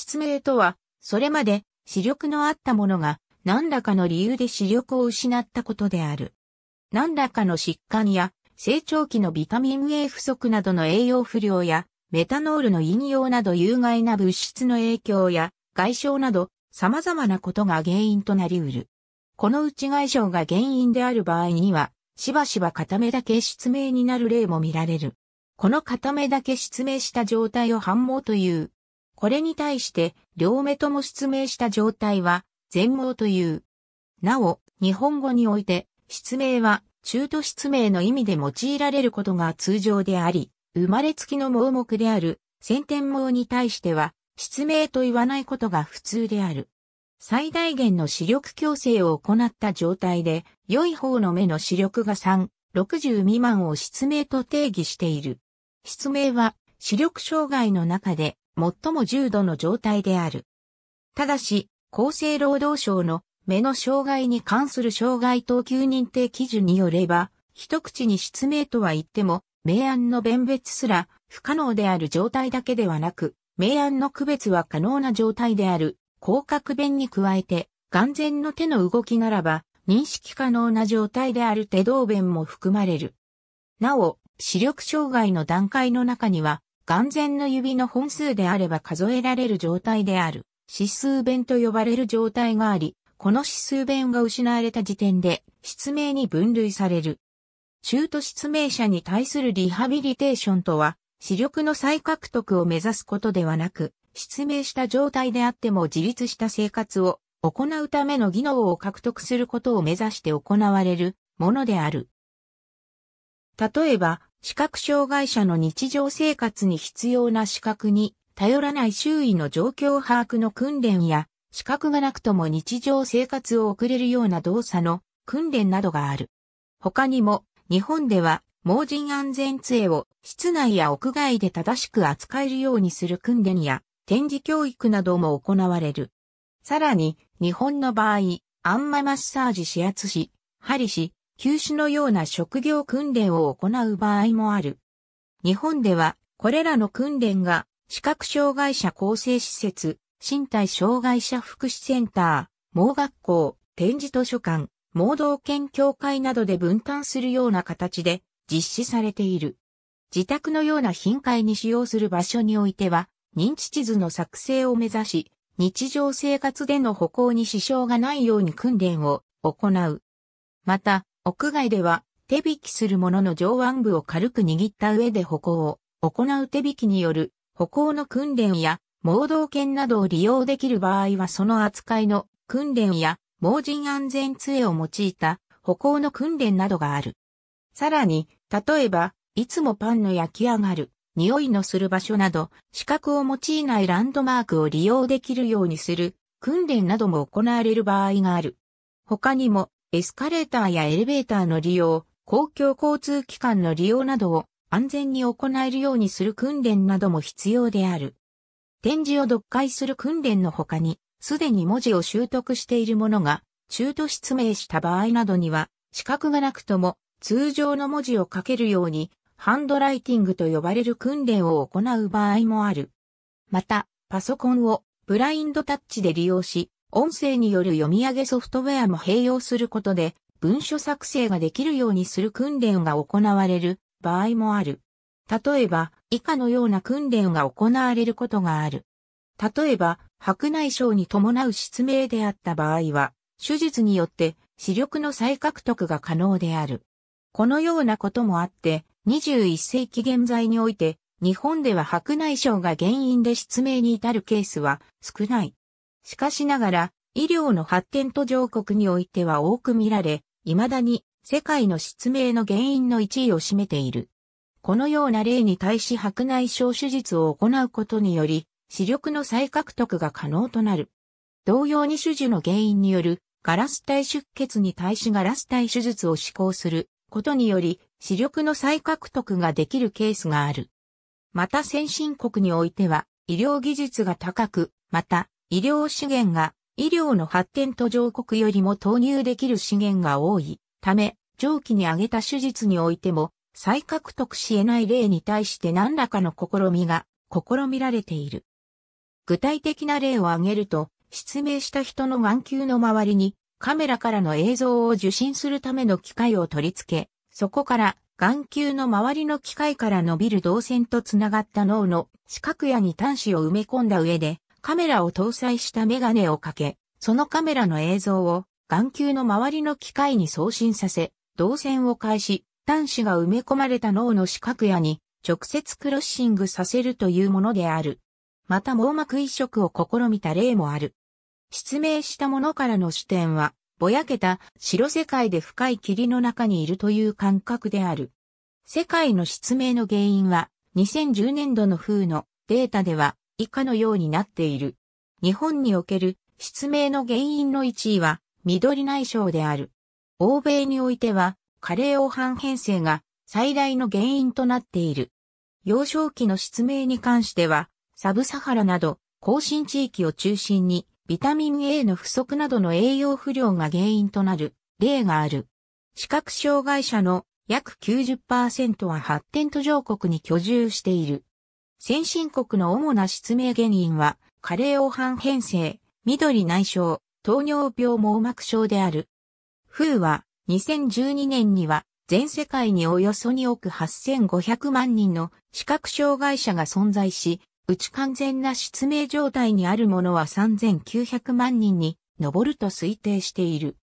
失明とは、それまで視力のあったものが何らかの理由で視力を失ったことである。何らかの疾患や成長期のビタミン A 不足などの栄養不良やメタノールの飲用など有害な物質の影響や外傷など様々なことが原因となりうる。このうち外傷が原因である場合には、しばしば片目だけ失明になる例も見られる。この片目だけ失明した状態を反毛という。これに対して、両目とも失明した状態は、全盲という。なお、日本語において、失明は、中途失明の意味で用いられることが通常であり、生まれつきの盲目である、先天盲に対しては、失明と言わないことが普通である。最大限の視力矯正を行った状態で、良い方の目の視力が3、60未満を失明と定義している。失明は、視力障害の中で、最も重度の状態である。ただし、厚生労働省の目の障害に関する障害等級認定基準によれば、一口に失明とは言っても、明暗の弁別すら不可能である状態だけではなく、明暗の区別は可能な状態である、広角弁に加えて、眼前の手の動きならば、認識可能な状態である手動弁も含まれる。なお、視力障害の段階の中には、眼前の指の本数であれば数えられる状態である、指数弁と呼ばれる状態があり、この指数弁が失われた時点で、失明に分類される。中途失明者に対するリハビリテーションとは、視力の再獲得を目指すことではなく、失明した状態であっても自立した生活を行うための技能を獲得することを目指して行われるものである。例えば、視覚障害者の日常生活に必要な視覚に頼らない周囲の状況把握の訓練や、視覚がなくとも日常生活を送れるような動作の訓練などがある。他にも、日本では、盲人安全杖を室内や屋外で正しく扱えるようにする訓練や展示教育なども行われる。さらに、日本の場合、あんまマッサージ指圧し、針し、休止のような職業訓練を行う場合もある。日本では、これらの訓練が、視覚障害者構成施設、身体障害者福祉センター、盲学校、展示図書館、盲導犬協会などで分担するような形で実施されている。自宅のような頻回に使用する場所においては、認知地図の作成を目指し、日常生活での歩行に支障がないように訓練を行う。また、屋外では手引きする者の上腕部を軽く握った上で歩行を行う手引きによる歩行の訓練や盲導犬などを利用できる場合はその扱いの訓練や盲人安全杖を用いた歩行の訓練などがある。さらに、例えば、いつもパンの焼き上がる、匂いのする場所など、資格を用いないランドマークを利用できるようにする訓練なども行われる場合がある。他にも、エスカレーターやエレベーターの利用、公共交通機関の利用などを安全に行えるようにする訓練なども必要である。展示を読解する訓練の他に、すでに文字を習得している者が、中途失明した場合などには、資格がなくとも、通常の文字を書けるように、ハンドライティングと呼ばれる訓練を行う場合もある。また、パソコンをブラインドタッチで利用し、音声による読み上げソフトウェアも併用することで、文書作成ができるようにする訓練が行われる場合もある。例えば、以下のような訓練が行われることがある。例えば、白内障に伴う失明であった場合は、手術によって視力の再獲得が可能である。このようなこともあって、21世紀現在において、日本では白内障が原因で失明に至るケースは少ない。しかしながら、医療の発展途上国においては多く見られ、未だに世界の失明の原因の一位を占めている。このような例に対し白内障手術を行うことにより、視力の再獲得が可能となる。同様に種術の原因によるガラス体出血に対しガラス体手術を施行することにより、視力の再獲得ができるケースがある。また先進国においては、医療技術が高く、また、医療資源が医療の発展途上国よりも投入できる資源が多いため、上記に挙げた手術においても再獲得し得ない例に対して何らかの試みが試みられている。具体的な例を挙げると、失明した人の眼球の周りにカメラからの映像を受信するための機械を取り付け、そこから眼球の周りの機械から伸びる導線とつながった脳の視覚野に端子を埋め込んだ上で、カメラを搭載したメガネをかけ、そのカメラの映像を眼球の周りの機械に送信させ、導線を介し、端子が埋め込まれた脳の視覚野に直接クロッシングさせるというものである。また網膜移植を試みた例もある。失明したものからの視点は、ぼやけた白世界で深い霧の中にいるという感覚である。世界の失明の原因は、2010年度の風のデータでは、以下のようになっている。日本における失明の原因の1位は緑内障である。欧米においては、加齢黄斑変性が最大の原因となっている。幼少期の失明に関しては、サブサハラなど、後進地域を中心に、ビタミン A の不足などの栄養不良が原因となる例がある。視覚障害者の約90%は発展途上国に居住している。先進国の主な失明原因は、加齢黄斑変性、緑内障、糖尿病網膜症である。風は、2012年には、全世界におよそ2億8500万人の視覚障害者が存在し、うち完全な失明状態にあるものは3900万人に上ると推定している。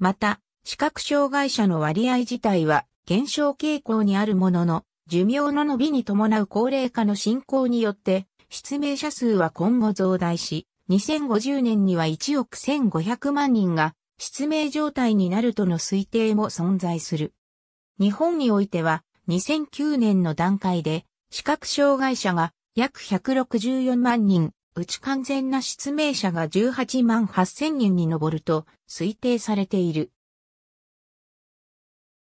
また、視覚障害者の割合自体は減少傾向にあるものの、寿命の伸びに伴う高齢化の進行によって、失明者数は今後増大し、2050年には1億1500万人が失明状態になるとの推定も存在する。日本においては2009年の段階で視覚障害者が約164万人、うち完全な失明者が18万8000人に上ると推定されている。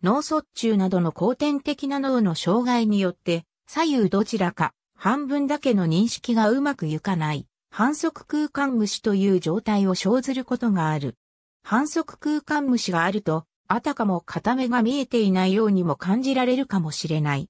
脳卒中などの後天的な脳の障害によって、左右どちらか、半分だけの認識がうまくいかない、反則空間虫という状態を生ずることがある。反則空間虫があると、あたかも片目が見えていないようにも感じられるかもしれない。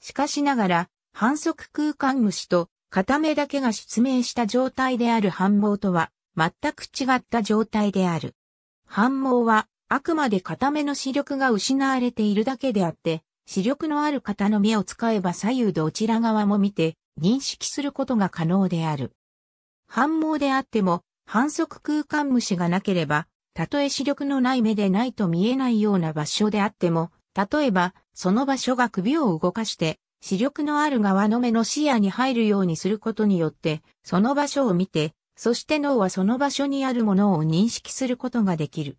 しかしながら、反則空間虫と片目だけが失明した状態である反毛とは、全く違った状態である。反毛はあくまで片目の視力が失われているだけであって、視力のある方の目を使えば左右どちら側も見て認識することが可能である。反毛であっても、反則空間虫がなければ、たとえ視力のない目でないと見えないような場所であっても、例えば、その場所が首を動かして、視力のある側の目の視野に入るようにすることによって、その場所を見て、そして脳はその場所にあるものを認識することができる。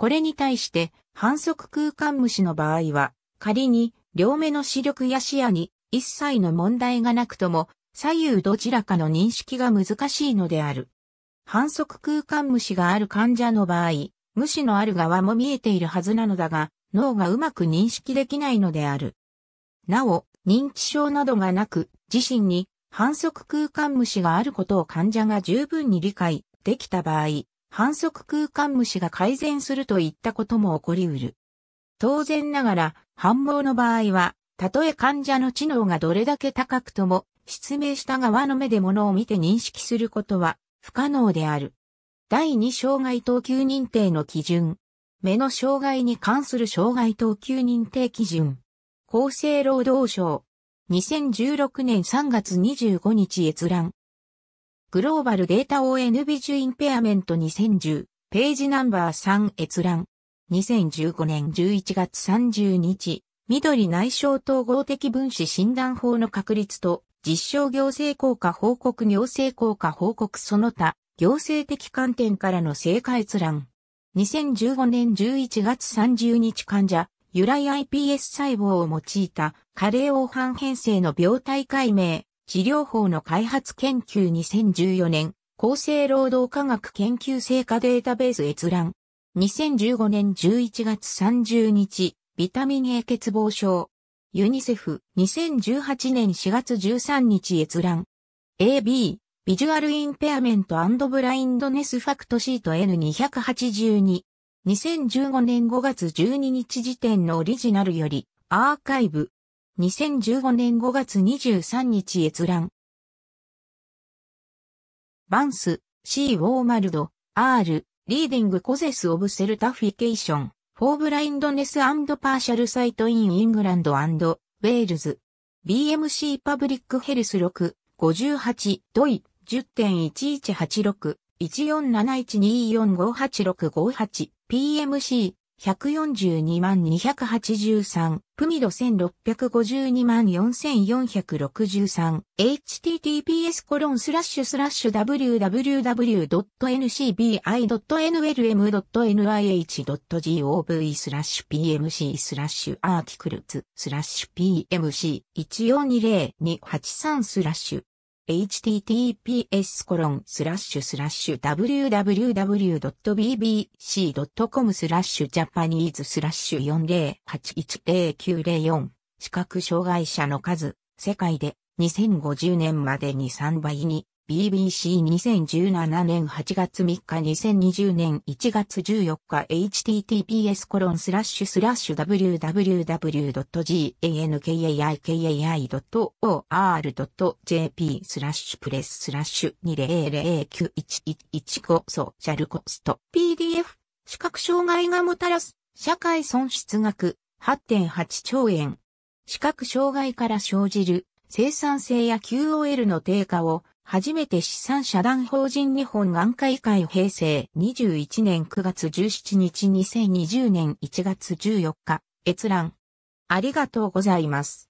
これに対して、反則空間虫の場合は、仮に両目の視力や視野に一切の問題がなくとも、左右どちらかの認識が難しいのである。反則空間虫がある患者の場合、虫のある側も見えているはずなのだが、脳がうまく認識できないのである。なお、認知症などがなく、自身に反則空間虫があることを患者が十分に理解できた場合、反則空間虫が改善するといったことも起こりうる。当然ながら、反毛の場合は、たとえ患者の知能がどれだけ高くとも、失明した側の目で物を見て認識することは不可能である。第2障害等級認定の基準。目の障害に関する障害等級認定基準。厚生労働省。2016年3月25日閲覧。グローバルデータ ON ビジュインペアメント2010、ページナンバー3閲覧。2015年11月30日、緑内障統合的分子診断法の確立と、実証行政効果報告行政効果報告その他、行政的観点からの成果閲覧。2015年11月30日患者、由来 iPS 細胞を用いた加齢黄斑変性の病態解明、治療法の開発研究2014年、厚生労働科学研究成果データベース閲覧。2015年11月30日、ビタミン A 欠乏症。ユニセフ、2018年4月13日閲覧。AB、ビジュアルインペアメントブラインドネスファクトシート N282。2015年5月12日時点のオリジナルより、アーカイブ、2015年5月23日閲覧。バンス、C. ウォーマルド、R. リーディングコゼスオブセルタフィケーション、フォーブラインドネスパーシャルサイトインイングランドウェールズ。BMC パブリックヘルス6、58、ドイ、10.1186。147124586558PMC 142万283、プミド1652万4463、https コロンスラッシュスラッシュ www.ncbi.nlm.nih.gov スラッシュ pmc スラッシュアーティクルズスラッシュ pmc1420-283 スラッシュ https コロンスラッシュスラッシュ www.bbc.com スラッシュジャパニーズスラッシュ408100904視覚障害者の数、世界で2050年までに3倍に BBC2017 年8月3日2020年1月14日 https コロンスラッシュスラッシュ www.gankaikai.or.jp スラッシュプレススラッシュ20091115ソーシャルコスト PDF 視覚障害がもたらす社会損失額8.8兆円視覚障害から生じる生産性や QOL の低下を初めて資産社団法人日本眼科医会平成21年9月17日2020年1月14日、閲覧。ありがとうございます。